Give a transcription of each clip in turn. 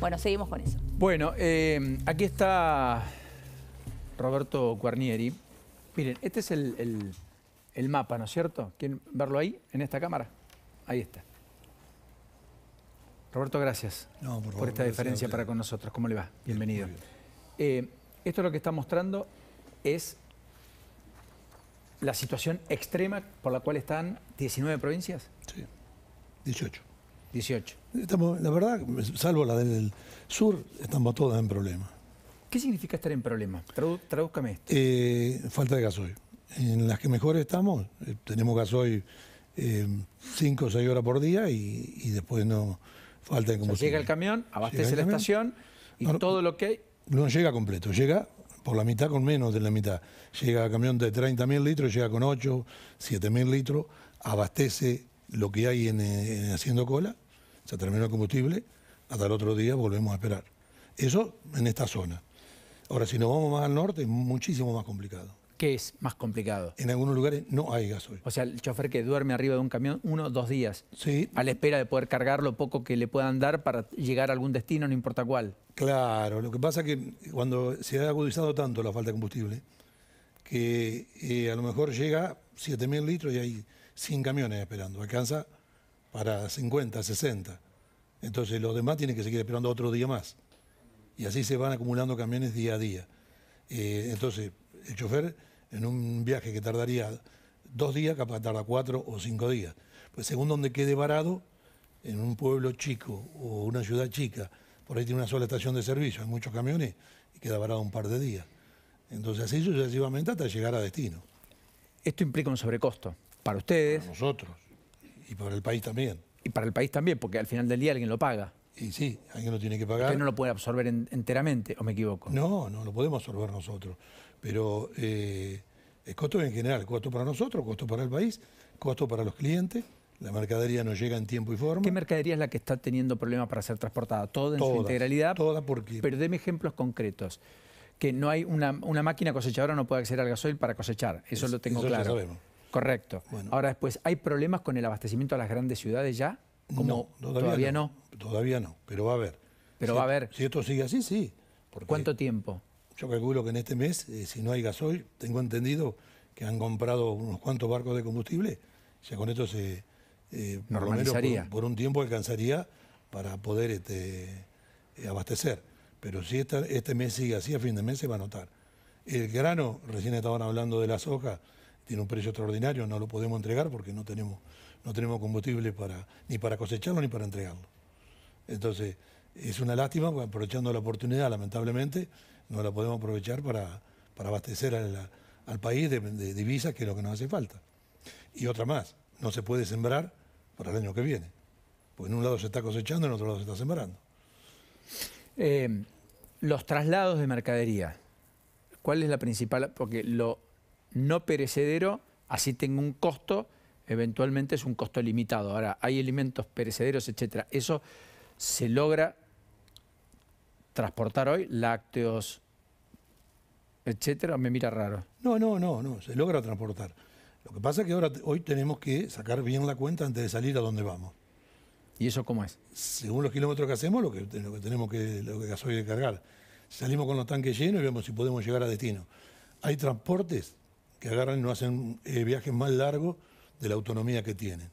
Bueno, seguimos con eso. Bueno, eh, aquí está Roberto Guarnieri. Miren, este es el, mapa, ¿no es cierto? ¿Quieren verlo ahí, en esta cámara? Ahí está. Roberto, gracias por, esta diferencia para con nosotros. ¿Cómo le va? Bienvenido. Eh, esto lo que está mostrando es la situación extrema por la cual están 19 provincias. Sí, 18. Estamos, la verdad, salvo la del sur, estamos todas en problemas. ¿Qué significa estar en problemas? esto. Eh, falta de gasoil. En las que mejor estamos, eh, tenemos gasoil 5 eh, o 6 horas por día y, después no falta de combustible. llega el camión, abastece la estación y todo lo que hay. No llega completo, llega por la mitad con menos de la mitad. Llega camión de 30.000 litros, llega con 8, 7.000 litros, abastece lo que hay en haciendo cola se termina el combustible, hasta el otro día volvemos a esperar. Eso en esta zona. Ahora, si nos vamos más al norte, es muchísimo más complicado. ¿Qué es más complicado? En algunos lugares no hay gasoil. O sea, el chofer que duerme arriba de un camión uno o dos días. Sí. A la espera de poder cargar lo poco que le puedan dar para llegar a algún destino, no importa cuál. Claro, lo que pasa es que cuando se ha agudizado tanto la falta de combustible, que eh, a lo mejor llega 7.000 litros y hay 100 camiones esperando. Alcanza para 50, 60. Entonces los demás tienen que seguir esperando otro día más. Y así se van acumulando camiones día a día. Eh, entonces el chofer en un viaje que tardaría dos días, capaz tarda cuatro o cinco días. Pues según donde quede varado, en un pueblo chico o una ciudad chica, por ahí tiene una sola estación de servicio, hay muchos camiones y queda varado un par de días. Entonces así sucesivamente hasta llegar a destino. Esto implica un sobrecosto para ustedes. Para nosotros. Y para el país también. Y para el país también, porque al final del día alguien lo paga. Y sí, alguien lo tiene que pagar. Usted no lo puede absorber enteramente, o me equivoco. No, no lo podemos absorber nosotros. Pero eh, es costo en general, costo para nosotros, costo para el país, costo para los clientes. La mercadería no llega en tiempo y forma. ¿Qué mercadería es la que está teniendo problemas para ser transportada? Toda en su integralidad. Toda porque. Pero deme ejemplos concretos. Que no hay una, máquina cosechadora no puede acceder al gasoil para cosechar. Eso lo tengo eso claro. sabemos. Correcto. Ahora después, ¿hay problemas con el abastecimiento a las grandes ciudades ya? No, todavía, no? Todavía no, pero va a haber. Pero va a haber. Si esto sigue así, sí. ¿Cuánto tiempo? Yo calculo que en este mes, eh, si no hay gasoil, tengo entendido que han comprado unos cuantos barcos de combustible, ya con esto se eh, normalizaría. Por, un tiempo alcanzaría para poder este, eh, abastecer. Pero si este mes sigue así, a fin de mes se va a notar. El grano, recién estaban hablando de la soja, tiene un precio extraordinario, no lo podemos entregar porque no tenemos, no tenemos combustible para, ni para cosecharlo ni para entregarlo. Entonces, es una lástima, aprovechando la oportunidad, lamentablemente, no la podemos aprovechar para, abastecer al, país de, divisas, que es lo que nos hace falta. Y otra más, no se puede sembrar para el año que viene, porque en un lado se está cosechando en otro lado se está sembrando. Eh, los traslados de mercadería, ¿cuál es la principal? Porque lo no perecedero, así tengo un costo, eventualmente es un costo limitado. Ahora, hay alimentos perecederos, etcétera. Eso se logra transportar hoy, lácteos, etcétera, me mira raro. No, no, no, no, se logra transportar. Lo que pasa es que ahora hoy tenemos que sacar bien la cuenta antes de salir a donde vamos. ¿Y eso cómo es? Según los kilómetros que hacemos, lo que, tenemos que, lo que cargar. Salimos con los tanques llenos y vemos si podemos llegar a destino. Hay transportes que agarran y hacen eh, viajes más largos de la autonomía que tienen.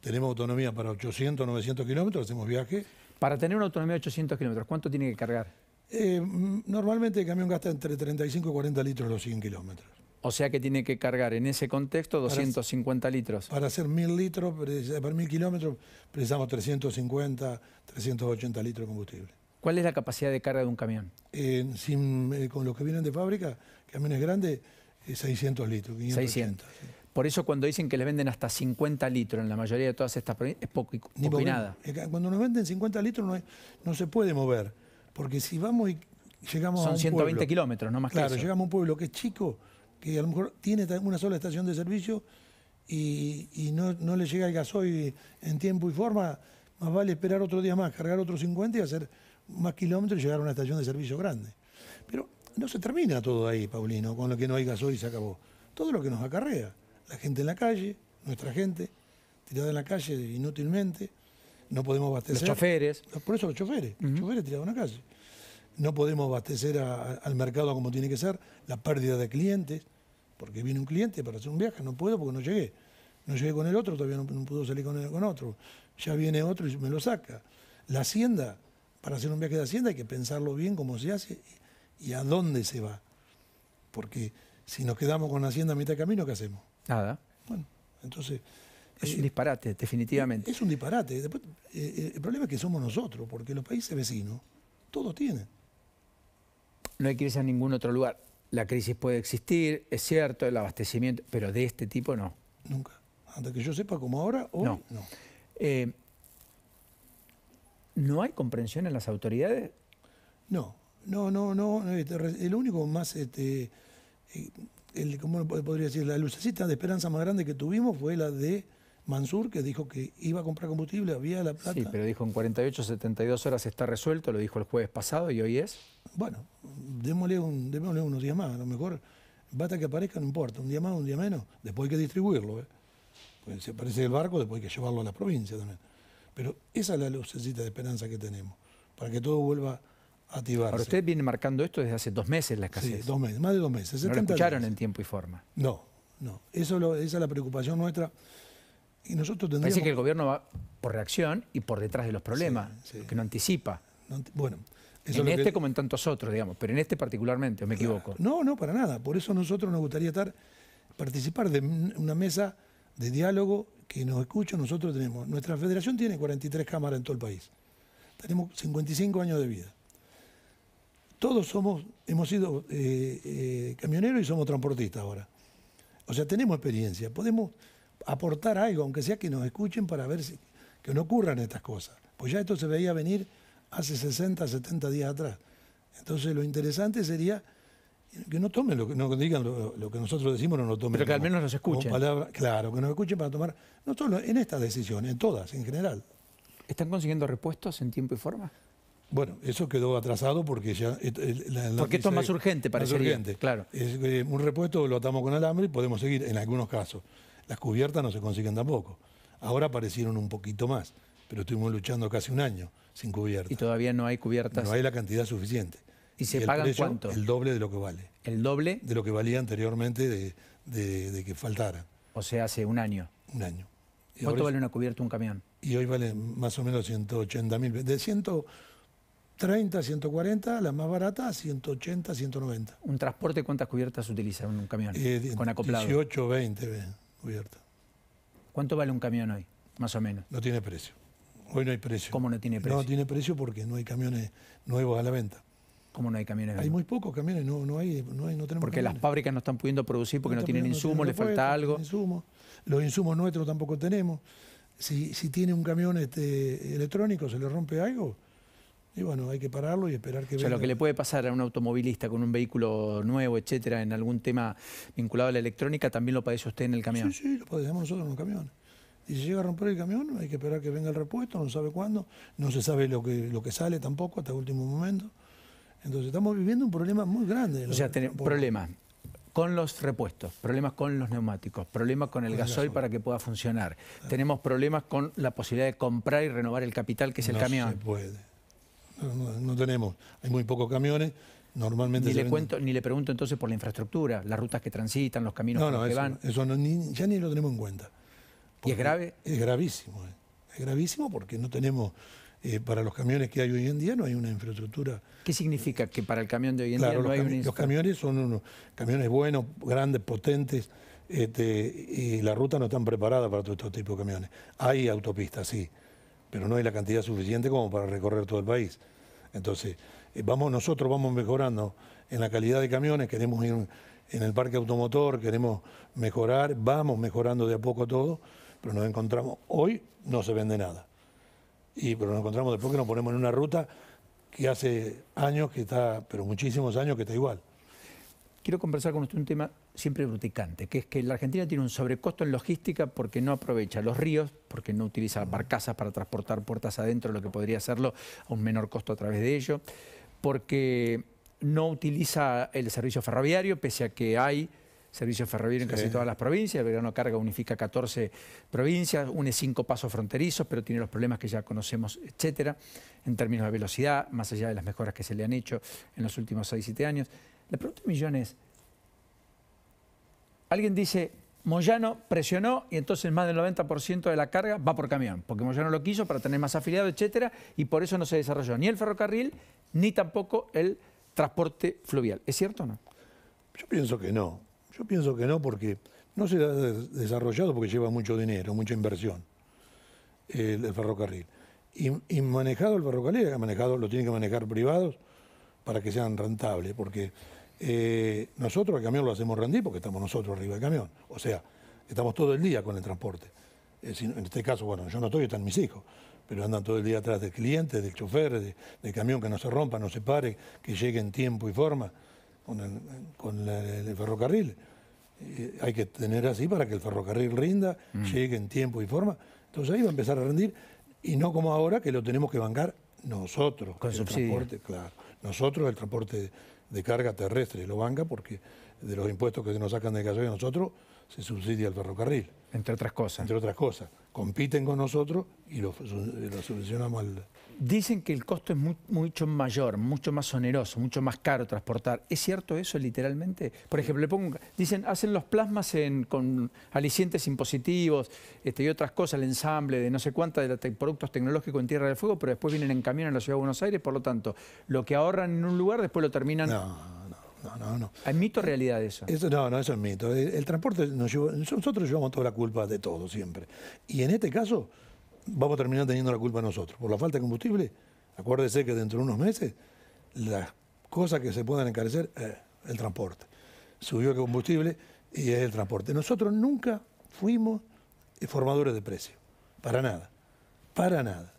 Tenemos autonomía para 800, 900 kilómetros, hacemos viajes. Para tener una autonomía de 800 kilómetros, ¿cuánto tiene que cargar? Eh, mm, normalmente el camión gasta entre 35 y 40 litros los 100 kilómetros. O sea que tiene que cargar en ese contexto 250 litros. Para hacer 1000 litros, para 1000 kilómetros, precisamos 350, 380 litros de combustible. ¿Cuál es la capacidad de carga de un camión? Eh, con los que vienen de fábrica, camiones grandes, 600 litros, 500 600. Por eso cuando dicen que les venden hasta 50 litros en la mayoría de todas estas provincias, es poco, y nada. Cuando nos venden 50 litros no, se puede mover, porque si vamos y llegamos a un 120 kilómetros, no más claro, que llegamos a un pueblo que es chico, que a lo mejor tiene una sola estación de servicio y, no, le llega el gasoil en tiempo y forma, más vale esperar otro día más, cargar otros 50 y hacer más kilómetros y llegar a una estación de servicio grande no se termina todo ahí, Paulino, con lo que no hay gasoil se acabó. Todo lo que nos acarrea, la gente en la calle, nuestra gente, tirada en la calle inútilmente, no podemos abastecer. Los choferes. Por eso los choferes, choferes tirados en la calle. No podemos abastecer al mercado como tiene que ser, la pérdida de clientes, porque viene un cliente para hacer un viaje, no puedo porque no llegué. No llegué con el otro, todavía no, pudo salir con, con otro. Ya viene otro y me lo saca. La hacienda, para hacer un viaje de hacienda hay que pensarlo bien como se hace y a dónde se va. Porque si nos quedamos con Hacienda a mitad de camino, ¿qué hacemos? Nada. Bueno, entonces... Es eh, un disparate, definitivamente. Es un disparate. Después, eh, eh, el problema es que somos nosotros, porque los países vecinos, todos tienen. No hay crisis en ningún otro lugar. La crisis puede existir, es cierto, el abastecimiento, pero de este tipo no. Nunca. Hasta que yo sepa como ahora, o no. No. ¿No hay comprensión en las autoridades? No, no, no, no, este, el único más, este, eh, el, ¿cómo podría decir? La lucecita de esperanza más grande que tuvimos fue la de Mansur, que dijo que iba a comprar combustible, había la plata. Sí, pero dijo en 48, 72 horas está resuelto, lo dijo el jueves pasado y hoy es. Bueno, démosle, unos días más, a lo mejor basta que aparezca, no importa, un día más, un día menos, después hay que distribuirlo. ¿eh? si aparece el barco, después hay que llevarlo a la provincia también. Pero esa es la lucecita de esperanza que tenemos, para que todo vuelva Ahora, usted viene marcando esto desde hace dos meses la escasez. Sí, dos meses, más de dos meses. no lo escucharon en tiempo y forma. No, no. Eso esa es la preocupación nuestra. Y nosotros Parece que el gobierno va por reacción y por detrás de los problemas, que no anticipa. bueno, en este como en tantos otros, digamos, pero en este particularmente, ¿o me equivoco? No, no, para nada. Por eso nosotros nos gustaría estar, participar de una mesa de diálogo que nos escuche. Nosotros tenemos, nuestra federación tiene 43 cámaras en todo el país. Tenemos 55 años de vida. Todos somos, hemos sido eh, eh, camioneros y somos transportistas ahora. O sea, tenemos experiencia, podemos aportar algo, aunque sea que nos escuchen para ver si, que no ocurran estas cosas. Pues ya esto se veía venir hace 60, 70 días atrás. Entonces lo interesante sería que no tomen lo que digan lo, que nosotros decimos, no lo tomen. Pero que al menos nos escuchen. claro, que nos escuchen para tomar, no solo en estas decisiones, en todas, en general. ¿Están consiguiendo repuestos en tiempo y forma? Bueno, eso quedó atrasado porque ya... porque esto es más urgente, parece. urgente, claro. Eh, un repuesto lo atamos con alambre y podemos seguir en algunos casos. Las cubiertas no se consiguen tampoco. Ahora aparecieron un poquito más, pero estuvimos luchando casi un año sin cubiertas. Y todavía no hay cubiertas. No hay la cantidad suficiente. ¿Y se paga el pagan cuánto? El doble de lo que vale. ¿El doble? De lo que valía anteriormente de, que faltara. O sea, hace un año. Un año. ¿Cuánto vale una cubierta un camión? Y hoy vale más o menos 180 mil, de 100 30, 140, las más barata, 180, 190. ¿Un transporte cuántas cubiertas utiliza un camión? Eh, con acoplado. 18, 20 cubiertas. ¿Cuánto vale un camión hoy, más o menos? No tiene precio. Hoy no hay precio. ¿Cómo no tiene precio? No tiene precio porque no hay camiones nuevos a la venta. ¿Cómo no hay camiones? Hay muy pocos camiones, no, hay, no, tenemos Porque las fábricas no están pudiendo producir porque no, tienen insumos, le les falta algo. Insumos. Los insumos nuestros tampoco tenemos. Si, si tiene un camión este, electrónico, se le rompe algo, y bueno, hay que pararlo y esperar que o sea, lo que le puede pasar a un automovilista con un vehículo nuevo, etcétera, en algún tema vinculado a la electrónica, también lo padece usted en el camión. Sí, sí, lo padecemos nosotros en los camiones. Y si llega a romper el camión, hay que esperar que venga el repuesto, no sabe cuándo, no se sabe lo que, lo que sale tampoco hasta el último momento. Entonces estamos viviendo un problema muy grande. O sea, tenemos problemas con los repuestos, problemas con los neumáticos, problemas con el, gasoil, para que pueda funcionar. Tenemos problemas con la posibilidad de comprar y renovar el capital que es el camión. No Se puede no, tenemos, hay muy pocos camiones, normalmente... Ni le, cuento, ni le pregunto entonces por la infraestructura, las rutas que transitan, los caminos que van. Eso ya ni lo tenemos en cuenta. ¿Y es grave? Es gravísimo, eh. es gravísimo porque no tenemos... Eh, para los camiones que hay hoy en día no hay una infraestructura. ¿Qué significa que para el camión de hoy en día no hay una infraestructura? Los camiones son unos camiones buenos, grandes, potentes, este, y la ruta no están preparada para todo este tipo de camiones. Hay autopistas, sí, pero no hay la cantidad suficiente como para recorrer todo el país. Entonces, eh, vamos, nosotros vamos mejorando en la calidad de camiones, queremos ir en el parque automotor, queremos mejorar, vamos mejorando de a poco todo, pero nos encontramos, hoy no se vende nada. Y, pero nos encontramos después que nos ponemos en una ruta que hace años que está, pero muchísimos años que está igual. Quiero conversar con usted un tema siempre bruticante, que es que la Argentina tiene un sobrecosto en logística porque no aprovecha los ríos, porque no utiliza barcazas para transportar puertas adentro, lo que podría hacerlo a un menor costo a través de ello, porque no utiliza el servicio ferroviario, pese a que hay servicio ferroviario en casi todas las provincias. El Verano Carga unifica 14 provincias, une cinco pasos fronterizos, pero tiene los problemas que ya conocemos, etcétera, en términos de velocidad, más allá de las mejoras que se le han hecho en los últimos 6-7 años. La pregunta de millones es, Alguien dice, Moyano presionó y entonces más del 90% de la carga va por camión, porque Moyano lo quiso para tener más afiliados, etcétera, y por eso no se desarrolló ni el ferrocarril ni tampoco el transporte fluvial. ¿Es cierto o no? Yo pienso que no. Yo pienso que no porque no se ha desarrollado porque lleva mucho dinero, mucha inversión eh, el, ferrocarril. Y, manejado el ferrocarril, manejado, lo tienen que manejar privados para que sean rentables, porque eh, nosotros el camión lo hacemos rendir porque estamos nosotros arriba del camión. O sea, estamos todo el día con el transporte. Eh, en este caso, bueno, yo no estoy, están mis hijos, pero andan todo el día atrás del cliente, del chofer, del camión que no se rompa, no se pare, que llegue en tiempo y forma con el, ferrocarril. Eh, hay que tener así para que el ferrocarril rinda, mm. llegue en tiempo y forma. Entonces ahí va a empezar a rendir y no como ahora que lo tenemos que bancar nosotros. Con el transporte, claro. Nosotros el transporte de carga terrestre. Lo banca porque de los impuestos que nos sacan de a nosotros se subsidia el ferrocarril. Entre otras cosas. Entre otras cosas compiten con nosotros y lo, solucionamos al... Dicen que el costo es mucho mayor, mucho más oneroso, mucho más caro transportar. ¿Es cierto eso literalmente? Por ejemplo, le pongo, dicen, hacen los plasmas con alicientes impositivos este, y otras cosas, el ensamble de no sé cuántas de productos tecnológicos en Tierra del Fuego, pero después vienen en camión a la Ciudad de Buenos Aires, por lo tanto, lo que ahorran en un lugar después lo terminan no, no, no. ¿Hay mito realidad eso? eso? No, no, eso es mito. El, transporte nos llevó, nosotros llevamos toda la culpa de todo siempre. Y en este caso vamos a terminar teniendo la culpa nosotros. Por la falta de combustible, acuérdese que dentro de unos meses las cosas que se puedan encarecer, es eh, el transporte. Subió el combustible y es el transporte. Nosotros nunca fuimos formadores de precios, para nada, para nada.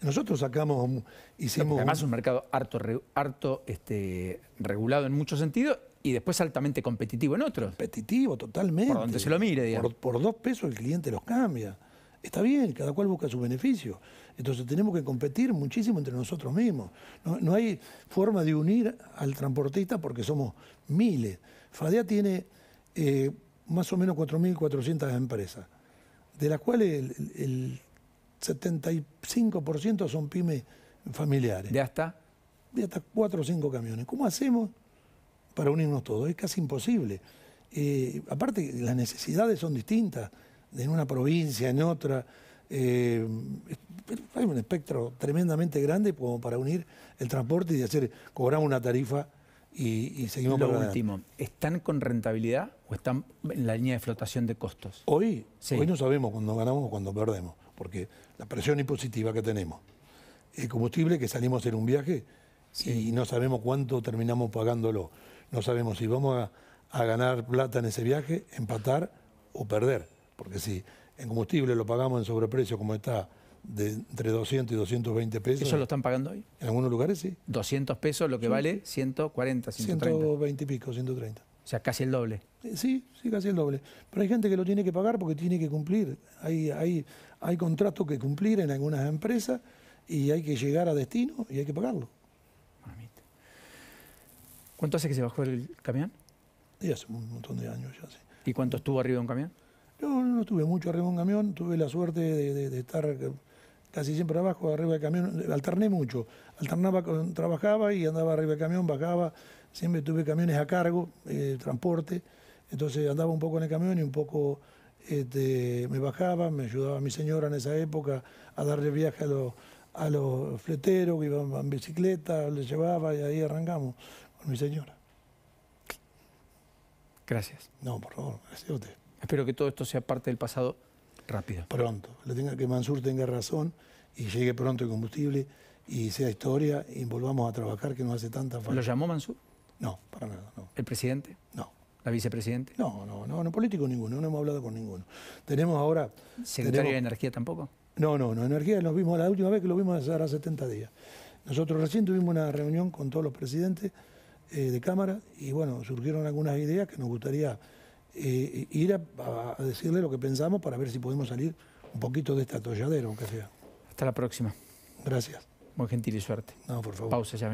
Nosotros sacamos, hicimos... Además es un mercado harto, harto este, regulado en muchos sentidos y después altamente competitivo en otros. Competitivo, totalmente. Por donde se lo mire, Por, dos pesos el cliente los cambia. Está bien, cada cual busca su beneficio. Entonces tenemos que competir muchísimo entre nosotros mismos. No, hay forma de unir al transportista porque somos miles. Fadea tiene eh, más o menos 4.400 empresas, de las cuales el 75% son pymes familiares. ¿De hasta? De hasta cuatro o cinco camiones. ¿Cómo hacemos para unirnos todos? Es casi imposible. Eh, aparte, las necesidades son distintas en una provincia, en otra. Eh, hay un espectro tremendamente grande para unir el transporte y hacer, cobrar una tarifa y, y seguimos. Lo último, ¿están con rentabilidad o están en la línea de flotación de costos? Hoy, hoy no sabemos cuando ganamos o cuando perdemos porque la presión impositiva que tenemos, el combustible que salimos en un viaje y no sabemos cuánto terminamos pagándolo, no sabemos si vamos a, ganar plata en ese viaje, empatar o perder, porque si en combustible lo pagamos en sobreprecio como está de entre 200 y 220 pesos. ¿Eso lo están pagando hoy? En algunos lugares sí. 200 pesos lo que vale 140, 130. 120 y pico, 130. O sea, casi el doble. Sí, sí, casi el doble. Pero hay gente que lo tiene que pagar porque tiene que cumplir. Hay, hay, hay contratos que cumplir en algunas empresas y hay que llegar a destino y hay que pagarlo. ¿Cuánto hace que se bajó el camión? hace un montón de años ya, ¿Y cuánto estuvo arriba de un camión? No, no estuve mucho arriba de un camión. Tuve la suerte de, estar casi siempre abajo, arriba del camión. Alterné mucho. Alternaba, trabajaba y andaba arriba del camión, bajaba siempre tuve camiones a cargo, eh, transporte, entonces andaba un poco en el camión y un poco este, me bajaba, me ayudaba mi señora en esa época a darle viaje a los, a los fleteros que iban en bicicleta, le llevaba y ahí arrancamos con mi señora. Gracias. No, por favor, gracias a usted. Espero que todo esto sea parte del pasado rápido. Pronto, le tenga, que Mansur tenga razón y llegue pronto el combustible y sea historia y volvamos a trabajar que no hace tanta falta. ¿Lo llamó Mansur? No, para nada, ¿El presidente? No. ¿La vicepresidente? No, no, no, no político ninguno, no hemos hablado con ninguno. Tenemos ahora... ¿Secretario de Energía tampoco? No, no, no, energía nos vimos la última vez que lo vimos hace 70 días. Nosotros recién tuvimos una reunión con todos los presidentes eh, de Cámara y bueno, surgieron algunas ideas que nos gustaría eh, ir a, decirle lo que pensamos para ver si podemos salir un poquito de esta atolladero, aunque sea. Hasta la próxima. Gracias. Muy gentil y suerte. No, por favor. Pausa ya.